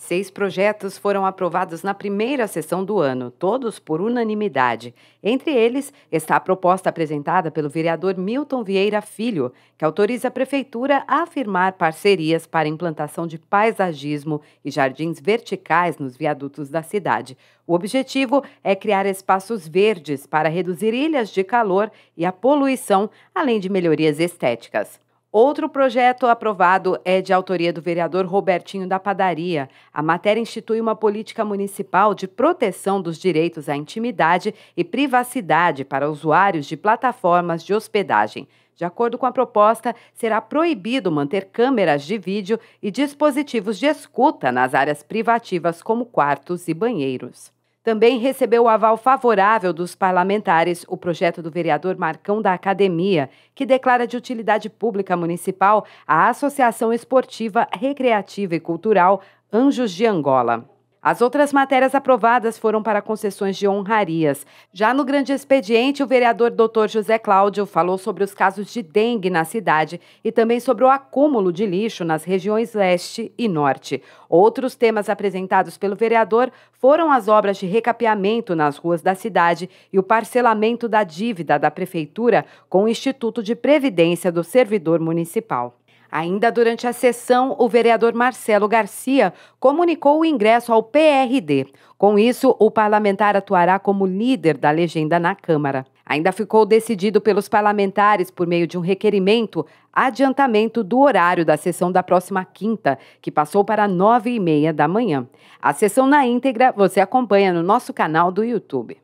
Seis projetos foram aprovados na primeira sessão do ano, todos por unanimidade. Entre eles está a proposta apresentada pelo vereador Milton Vieira Filho, que autoriza a Prefeitura a firmar parcerias para implantação de paisagismo e jardins verticais nos viadutos da cidade. O objetivo é criar espaços verdes para reduzir ilhas de calor e a poluição, além de melhorias estéticas. Outro projeto aprovado é de autoria do vereador Robertinho da Padaria. A matéria institui uma política municipal de proteção dos direitos à intimidade e privacidade para usuários de plataformas de hospedagem. De acordo com a proposta, será proibido manter câmeras de vídeo e dispositivos de escuta nas áreas privativas, como quartos e banheiros. Também recebeu o aval favorável dos parlamentares o projeto do vereador Marcão da Academia, que declara de utilidade pública municipal a Associação Esportiva, Recreativa e Cultural Anjos de Angola. As outras matérias aprovadas foram para concessões de honrarias. Já no grande expediente, o vereador Dr. José Cláudio falou sobre os casos de dengue na cidade e também sobre o acúmulo de lixo nas regiões leste e norte. Outros temas apresentados pelo vereador foram as obras de recapeamento nas ruas da cidade e o parcelamento da dívida da prefeitura com o Instituto de Previdência do Servidor Municipal. Ainda durante a sessão, o vereador Marcelo Garcia comunicou o ingresso ao PRD. Com isso, o parlamentar atuará como líder da legenda na Câmara. Ainda ficou decidido pelos parlamentares, por meio de um requerimento, adiantamento do horário da sessão da próxima quinta, que passou para nove e meia da manhã. A sessão na íntegra você acompanha no nosso canal do YouTube.